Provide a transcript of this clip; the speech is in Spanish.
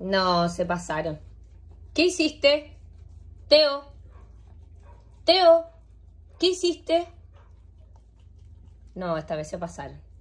No, se pasaron. ¿Qué hiciste? Teo. Teo. ¿Qué hiciste? No, esta vez se pasaron.